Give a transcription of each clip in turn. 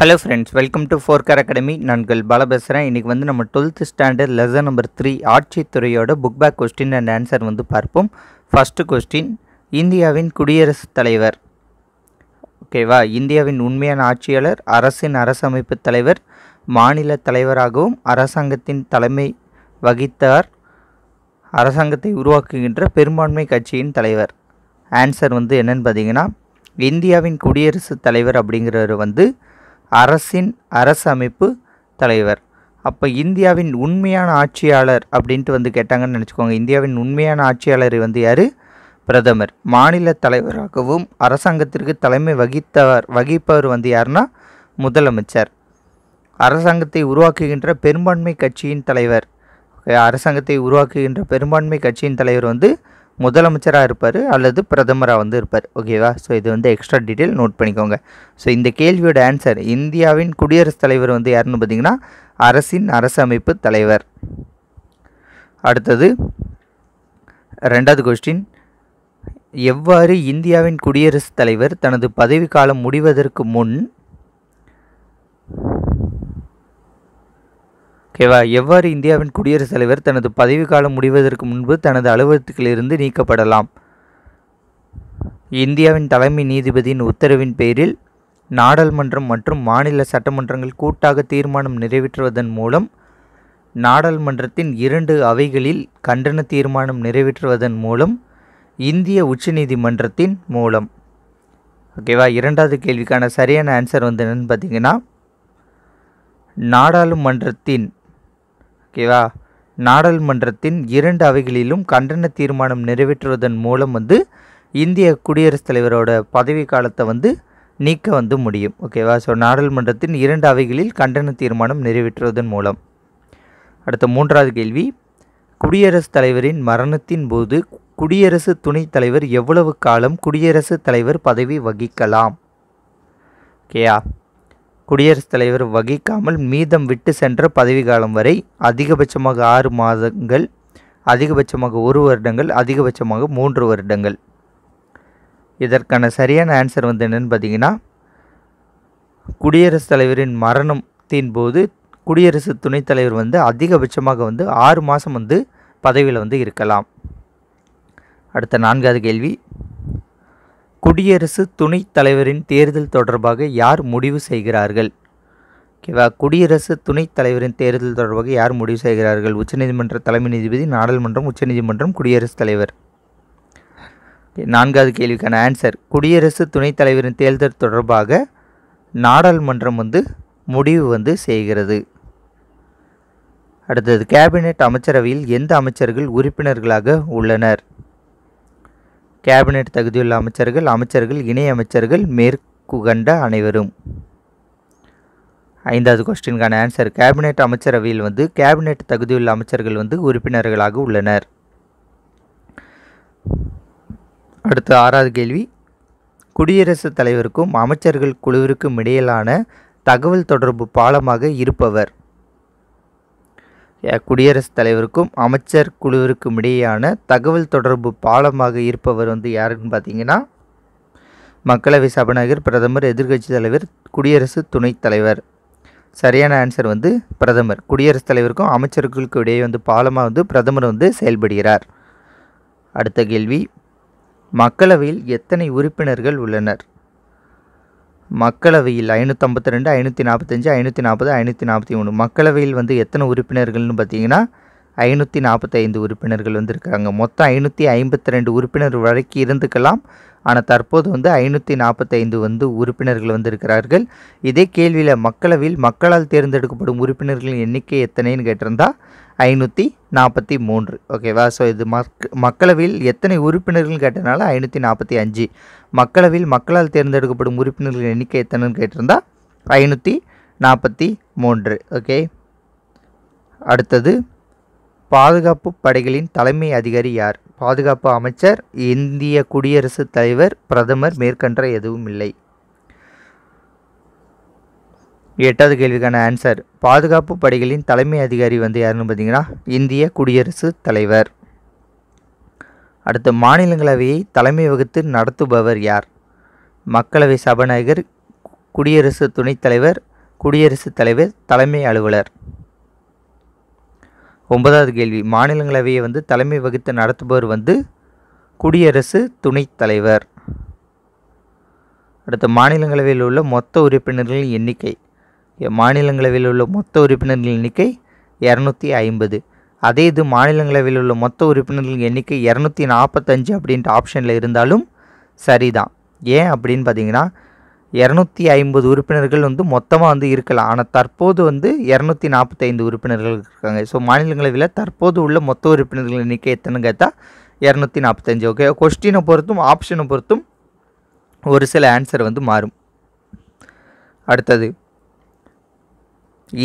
hello friends welcome to ஃபோர்கார் academy நான்கள் பால பேசுகிறேன் இன்றைக்கி வந்து நம்ம twelfth standard lesson number three ஆட்சித்துறையோட book back question and answer வந்து பார்ப்போம் ஃபஸ்ட்டு கொஸ்டின் இந்தியாவின் குடியரசுத் தலைவர் ஓகேவா இந்தியாவின் உண்மையான ஆட்சியாளர் அரசின் அரசமைப்பு தலைவர் மாநில தலைவராகவும் அரசாங்கத்தின் தலைமை வகித்தார் அரசாங்கத்தை உருவாக்குகின்ற பெரும்பான்மை கட்சியின் தலைவர் ஆன்சர் வந்து என்னென்னு பார்த்தீங்கன்னா இந்தியாவின் குடியரசுத் தலைவர் அப்படிங்கிறவர் வந்து அரசின் அரசமைப்பு தலைவர் அப்போ இந்தியாவின் உண்மையான ஆட்சியாளர் அப்படின்ட்டு வந்து கேட்டாங்கன்னு நினச்சிக்கோங்க இந்தியாவின் உண்மையான ஆட்சியாளர் வந்து யார் பிரதமர் மாநில தலைவராகவும் அரசாங்கத்திற்கு தலைமை வகித்தவர் வகிப்பவர் வந்து யாருன்னா முதலமைச்சர் அரசாங்கத்தை உருவாக்குகின்ற பெரும்பான்மை கட்சியின் தலைவர் அரசாங்கத்தை உருவாக்குகின்ற பெரும்பான்மை கட்சியின் தலைவர் வந்து முதலமைச்சராக இருப்பார் அல்லது பிரதமராக வந்து இருப்பார் ஓகேவா ஸோ இது வந்து எக்ஸ்ட்ரா டீட்டெயில் நோட் பண்ணிக்கோங்க ஸோ இந்த கேள்வியோட ஆன்சர் இந்தியாவின் குடியரசுத் தலைவர் வந்து யாருன்னு பார்த்தீங்கன்னா அரசின் அரசமைப்பு தலைவர் அடுத்தது ரெண்டாவது கொஸ்டின் எவ்வாறு இந்தியாவின் குடியரசுத் தலைவர் தனது பதவிக்காலம் முடிவதற்கு முன் ஓகேவா எவ்வாறு இந்தியாவின் குடியரசுத் தலைவர் தனது பதவிக்காலம் முடிவதற்கு முன்பு தனது அலுவலகத்திலிருந்து நீக்கப்படலாம் இந்தியாவின் தலைமை நீதிபதியின் உத்தரவின் பேரில் நாடாளுமன்றம் மற்றும் மாநில சட்டமன்றங்கள் கூட்டாக தீர்மானம் நிறைவேற்றுவதன் மூலம் நாடாளுமன்றத்தின் இரண்டு அவைகளில் கண்டன தீர்மானம் நிறைவேற்றுவதன் மூலம் இந்திய உச்சநீதிமன்றத்தின் மூலம் ஓகேவா இரண்டாவது கேள்விக்கான சரியான ஆன்சர் வந்து என்னென்னு பார்த்தீங்கன்னா நாடாளுமன்றத்தின் ஓகேவா நாடாளுமன்றத்தின் இரண்டு அவைகளிலும் கண்டன தீர்மானம் நிறைவேற்றுவதன் மூலம் வந்து இந்திய குடியரசுத் தலைவரோட பதவி காலத்தை வந்து நீக்க வந்து முடியும் ஓகேவா ஸோ நாடாளுமன்றத்தின் இரண்டு அவைகளில் கண்டன தீர்மானம் நிறைவேற்றுவதன் மூலம் அடுத்த மூன்றாவது கேள்வி குடியரசுத் தலைவரின் மரணத்தின் போது குடியரசு துணைத் தலைவர் எவ்வளவு காலம் குடியரசுத் தலைவர் பதவி வகிக்கலாம் ஓகேயா குடியரசுத் தலைவர் வகிக்காமல் மீதம் விட்டு சென்ற காலம் வரை அதிகபட்சமாக ஆறு மாதங்கள் அதிகபட்சமாக ஒரு வருடங்கள் அதிகபட்சமாக மூன்று வருடங்கள் இதற்கான சரியான ஆன்சர் வந்து என்னென்னு பார்த்தீங்கன்னா குடியரசுத் தலைவரின் மரணத்தின் போது குடியரசு துணைத் தலைவர் வந்து அதிகபட்சமாக வந்து ஆறு மாதம் வந்து பதவியில் வந்து இருக்கலாம் அடுத்த நான்காவது கேள்வி குடியரசு துணைத் தலைவரின் தேர்தல் தொடர்பாக யார் முடிவு செய்கிறார்கள் ஓகேவா குடியரசு துணைத் தலைவரின் தேர்தல் தொடர்பாக யார் முடிவு செய்கிறார்கள் உச்சநீதிமன்ற தலைமை நீதிபதி நாடாளுமன்றம் உச்சநீதிமன்றம் குடியரசுத் தலைவர் நான்காவது கேள்விக்கான ஆன்சர் குடியரசு துணைத் தலைவரின் தேர்தல் தொடர்பாக நாடாளுமன்றம் வந்து முடிவு வந்து செய்கிறது அடுத்தது கேபினெட் அமைச்சரவையில் எந்த அமைச்சர்கள் உறுப்பினர்களாக உள்ளனர் கேபினெட் தகுதியுள்ள அமைச்சர்கள் அமைச்சர்கள் அமைச்சர்கள் மேற்குகண்ட அனைவரும் ஐந்தாவது கொஸ்டினுக்கான ஆன்சர் கேபினெட் அமைச்சரவையில் வந்து கேபினெட் தகுதியுள்ள அமைச்சர்கள் வந்து உறுப்பினர்களாக உள்ளனர் அடுத்த ஆறாவது கேள்வி குடியரசுத் தலைவருக்கும் அமைச்சர்கள் குழுவிற்கும் இடையிலான தகவல் தொடர்பு பாலமாக இருப்பவர் குடியரசுத் தலைவருக்கும் அமைச்சர் குழுவிற்கும் இடையேயான தகவல் தொடர்பு பாலமாக இருப்பவர் வந்து யாருன்னு பார்த்தீங்கன்னா மக்களவை சபாநாயகர் பிரதமர் எதிர்க்கட்சி தலைவர் குடியரசு துணைத் தலைவர் சரியான ஆன்சர் வந்து பிரதமர் குடியரசுத் தலைவருக்கும் அமைச்சர்களுக்கும் இடையே வந்து பாலமாக வந்து பிரதமர் வந்து செயல்படுகிறார் அடுத்த கேள்வி மக்களவையில் எத்தனை உறுப்பினர்கள் உள்ளனர் மக்களவையில் ஐம்பத்தி ரெண்டு ஐநூற்றி நாற்பத்தஞ்சு ஐநூற்றி நாற்பது ஐநூற்றி நாற்பத்தி மூணு மக்களவையில் வந்து எத்தனை உறுப்பினர்கள்னு பார்த்தீங்கன்னா ஐநூற்றி நாற்பத்தைந்து உறுப்பினர்கள் வந்து மொத்தம் ஐநூற்றி ஐம்பத்தி ரெண்டு உறுப்பினர் வரைக்கும் இருந்துக்கலாம் ஆனால் தற்போது வந்து ஐநூற்றி நாற்பத்தைந்து வந்து உறுப்பினர்கள் வந்து இருக்கிறார்கள் இதே கேள்வியில் மக்களவையில் மக்களால் தேர்ந்தெடுக்கப்படும் உறுப்பினர்களின் எண்ணிக்கை எத்தனைன்னு கேட்டிருந்தா ஐநூற்றி நாற்பத்தி மூன்று ஓகேவா ஸோ இது மக் மக்களவையில் எத்தனை உறுப்பினர்கள் கேட்டனால ஐநூற்றி நாற்பத்தி அஞ்சு மக்களவையில் மக்களால் தேர்ந்தெடுக்கப்படும் உறுப்பினர்களின் எண்ணிக்கை எத்தனைன்னு கேட்டிருந்தால் ஐநூற்றி நாற்பத்தி மூன்று ஓகே அடுத்தது பாதுகாப்பு படைகளின் தலைமை அதிகாரி யார் பாதுகாப்பு அமைச்சர் இந்திய குடியரசுத் தலைவர் பிரதமர் மேற்கன்ற எதுவும் இல்லை எட்டாவது கேள்விக்கான ஆன்சர் பாதுகாப்பு படைகளின் தலைமை அதிகாரி வந்து யாருன்னு பார்த்தீங்கன்னா இந்திய குடியரசு தலைவர் அடுத்து மாநிலங்களவையை தலைமை வகுத்து நடத்துபவர் யார் மக்களவை சபாநாயகர் குடியரசு துணைத் தலைவர் குடியரசுத் தலைவர் தலைமை அலுவலர் ஒன்பதாவது கேள்வி மாநிலங்களவையை வந்து தலைமை வகுத்து நடத்துபவர் வந்து குடியரசு துணைத் தலைவர் அடுத்து மாநிலங்களவையில் உள்ள மொத்த உறுப்பினர்களின் எண்ணிக்கை மாநிலங்களவையில் உள்ள மொத்த உறுப்பினர்களின் எண்ணிக்கை இரநூத்தி ஐம்பது அதே இது மாநிலங்களவையில் உள்ள மொத்த உறுப்பினர்களின் எண்ணிக்கை இரநூத்தி நாற்பத்தஞ்சு அப்படின்ற ஆப்ஷனில் இருந்தாலும் சரிதான் ஏன் அப்படின்னு பார்த்தீங்கன்னா இரநூத்தி ஐம்பது உறுப்பினர்கள் வந்து மொத்தமாக வந்து இருக்கலாம் ஆனால் தற்போது வந்து இரநூத்தி நாற்பத்தைந்து உறுப்பினர்கள் இருக்காங்க ஸோ மாநிலங்களவையில் தற்போது உள்ள மொத்த உறுப்பினர்கள் எண்ணிக்கை எத்தனை கேட்டால் இரநூத்தி நாற்பத்தஞ்சு ஓகே கொஸ்டினை பொறுத்தும் ஆப்ஷனை பொறுத்தும் ஒரு சில ஆன்சர் வந்து மாறும் அடுத்தது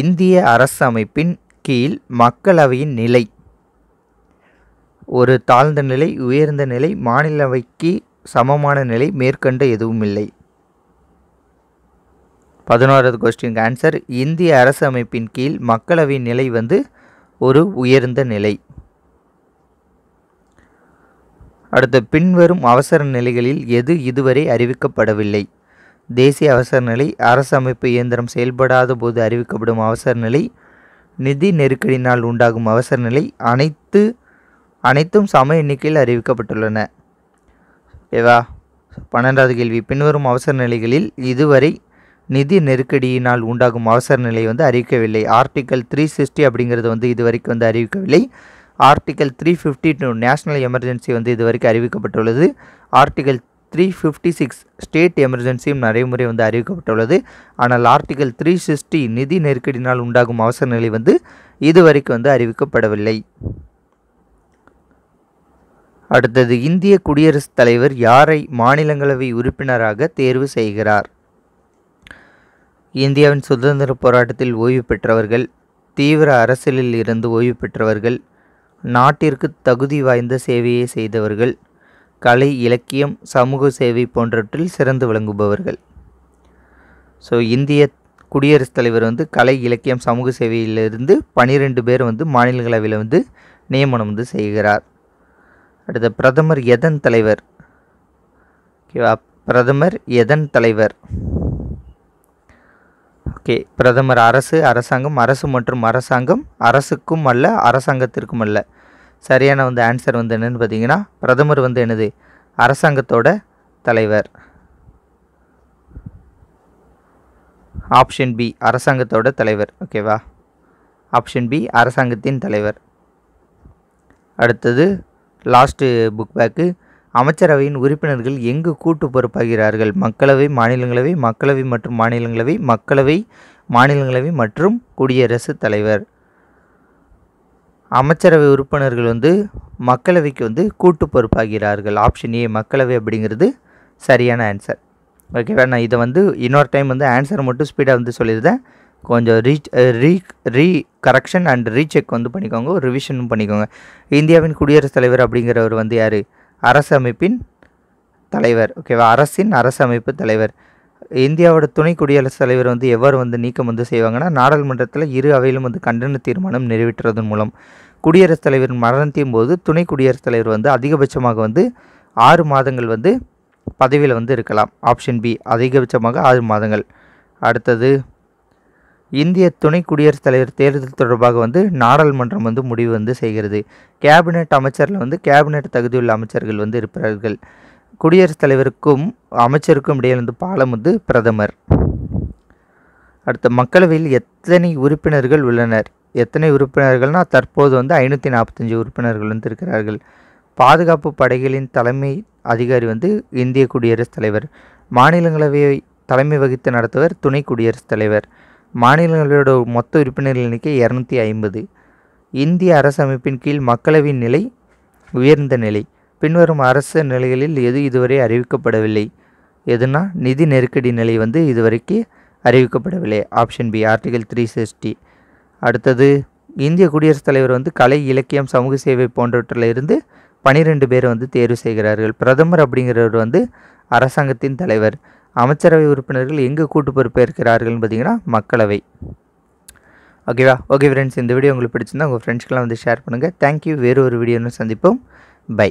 இந்திய அரசமைப்பின் கீழ் மக்களவையின் நிலை ஒரு தாழ்ந்த நிலை உயர்ந்த நிலை மாநிலவைக்கு சமமான நிலை மேற்கண்ட எதுவும் இல்லை பதினோராவது கொஸ்டின் ஆன்சர் இந்திய அரசமைப்பின் கீழ் மக்களவையின் நிலை வந்து ஒரு உயர்ந்த நிலை அடுத்த பின்வரும் அவசர நிலைகளில் எது இதுவரை அறிவிக்கப்படவில்லை தேசிய அவசர நிலை அரசு அமைப்பு இயந்திரம் செயல்படாத போது அறிவிக்கப்படும் அவசர நிலை நிதி நெருக்கடியினால் உண்டாகும் அவசர நிலை அனைத்து அனைத்தும் சம எண்ணிக்கையில் அறிவிக்கப்பட்டுள்ளன ஏவா பன்னெண்டாவது கேள்வி பின்வரும் அவசர நிலைகளில் இதுவரை நிதி நெருக்கடியினால் உண்டாகும் அவசர நிலை வந்து அறிவிக்கவில்லை ஆர்டிக்கல் த்ரீ சிக்ஸ்டி அப்படிங்கிறது வந்து இதுவரைக்கும் வந்து அறிவிக்கவில்லை article three fifty two national emergency வந்து இதுவரைக்கும் அறிவிக்கப்பட்டுள்ளது article three fifty six state எமர்ஜென்சியும் நடைமுறை வந்து அறிவிக்கப்பட்டுள்ளது ஆனால் ஆர்டிகல் த்ரீ சிக்ஸ்டி நிதி நெருக்கடினால் உண்டாகும் அவசர நிலை வந்து இதுவரைக்கும் வந்து அறிவிக்கப்படவில்லை அடுத்தது இந்திய குடியரசுத் தலைவர் யாரை மாநிலங்களவை உறுப்பினராக தேர்வு செய்கிறார் இந்தியாவின் சுதந்திர போராட்டத்தில் ஓய்வு பெற்றவர்கள் தீவிர அரசியலில் இருந்து ஓய்வு பெற்றவர்கள் நாட்டிற்கு தகுதி வாய்ந்த சேவையை செய்தவர்கள் கலை இலக்கியம் சமூக சேவை போன்றவற்றில் சிறந்து விளங்குபவர்கள் ஸோ இந்திய குடியரசுத் தலைவர் வந்து கலை இலக்கியம் சமூக சேவையிலிருந்து பனிரெண்டு பேர் வந்து மாநிலங்களவையில் வந்து நியமனம் வந்து செய்கிறார் அடுத்த பிரதமர் எதன் தலைவர் ஓகேவா பிரதமர் எதன் தலைவர் ஓகே பிரதமர் அரசு அரசாங்கம் அரசு மற்றும் அரசாங்கம் அரசுக்கும் அல்ல அரசாங்கத்திற்கும் அல்ல சரியான வந்து ஆன்சர் வந்து என்னென்னு பார்த்தீங்கன்னா பிரதமர் வந்து என்னது அரசாங்கத்தோட தலைவர் ஆப்ஷன் பி அரசாங்கத்தோட தலைவர் ஓகேவா ஆப்ஷன் பி அரசாங்கத்தின் தலைவர் அடுத்தது லாஸ்ட்டு புக் பேக்கு அமைச்சரவையின் உறுப்பினர்கள் எங்கு கூட்டு பொறுப்பாகிறார்கள் மக்களவை மாநிலங்களவை மக்களவை மற்றும் மாநிலங்களவை மக்களவை மாநிலங்களவை மற்றும் குடியரசுத் தலைவர் அமைச்சரவை உறுப்பினர்கள் வந்து மக்களவைக்கு வந்து கூட்டு பொறுப்பாகிறார்கள் ஆப்ஷன் ஏ மக்களவை அப்படிங்கிறது சரியான ஆன்சர் ஓகேவா நான் இதை வந்து இன்னொரு டைம் வந்து ஆன்சர் மட்டும் ஸ்பீடாக வந்து சொல்லியிருந்தேன் கொஞ்சம் ரீச் ரீ ரீ கரெக்ஷன் அண்ட் ரீசெக் வந்து பண்ணிக்கோங்க ஒரு ரிவிஷனும் பண்ணிக்கோங்க இந்தியாவின் குடியரசுத் தலைவர் அப்படிங்கிறவர் வந்து யார் அரசமைப்பின் தலைவர் ஓகேவா அரசின் அரசமைப்பு தலைவர் இந்தியாவோட துணை குடியரசுத் தலைவர் வந்து எவ்வாறு வந்து நீக்கம் வந்து செய்வாங்கன்னா நாடாளுமன்றத்தில் இரு அவையிலும் வந்து கண்டன தீர்மானம் நிறைவேற்றுவதன் மூலம் குடியரசுத் தலைவர் மரணத்தையும் போது துணை குடியரசுத் தலைவர் வந்து அதிகபட்சமாக வந்து ஆறு மாதங்கள் வந்து பதவியில் வந்து இருக்கலாம் ஆப்ஷன் பி அதிகபட்சமாக ஆறு மாதங்கள் அடுத்தது இந்திய துணை குடியரசுத் தலைவர் தேர்தல் தொடர்பாக வந்து நாடாளுமன்றம் வந்து முடிவு வந்து செய்கிறது கேபினெட் அமைச்சரில் வந்து கேபினெட் தகுதியுள்ள அமைச்சர்கள் வந்து இருப்பார்கள் குடியரசுத் தலைவருக்கும் அமைச்சருக்கும் இடையே வந்து பாலம் வந்து பிரதமர் அடுத்த மக்களவையில் எத்தனை உறுப்பினர்கள் உள்ளனர் எத்தனை உறுப்பினர்கள்னால் தற்போது வந்து ஐநூற்றி நாற்பத்தஞ்சு உறுப்பினர்கள் வந்து இருக்கிறார்கள் பாதுகாப்பு படைகளின் தலைமை அதிகாரி வந்து இந்திய குடியரசுத் தலைவர் மாநிலங்களவையை தலைமை வகித்து நடத்துவர் துணை குடியரசுத் தலைவர் மாநிலங்களவையோட மொத்த உறுப்பினர்கள் எண்ணிக்கை இரநூத்தி ஐம்பது இந்திய அரசமைப்பின் கீழ் மக்களவையின் நிலை உயர்ந்த நிலை பின்வரும் அரசு நிலைகளில் எது இதுவரை அறிவிக்கப்படவில்லை எதுனா நிதி நெருக்கடி நிலை வந்து இதுவரைக்கு அறிவிக்கப்படவில்லை option B article three sixty அடுத்தது இந்திய குடியரசுத் தலைவர் வந்து கலை இலக்கியம் சமூக சேவை போன்றவற்றில் இருந்து பனிரெண்டு பேரை வந்து தேர்வு செய்கிறார்கள் பிரதமர் அப்படிங்கிறவர் வந்து அரசாங்கத்தின் தலைவர் அமைச்சரவை உறுப்பினர்கள் எங்கே கூட்டு பொறுப்பேற்கிறார்கள்னு பார்த்தீங்கன்னா மக்களவை ஓகேவா ஓகே ஃப்ரெண்ட்ஸ் இந்த வீடியோ உங்களுக்கு பிடிச்சிருந்தா உங்கள் ஃப்ரெண்ட்ஸ்க்கெலாம் வந்து ஷேர் பண்ணுங்கள் தேங்க்யூ வேறு ஒரு வீடியோன்னு சந்திப்போம் பை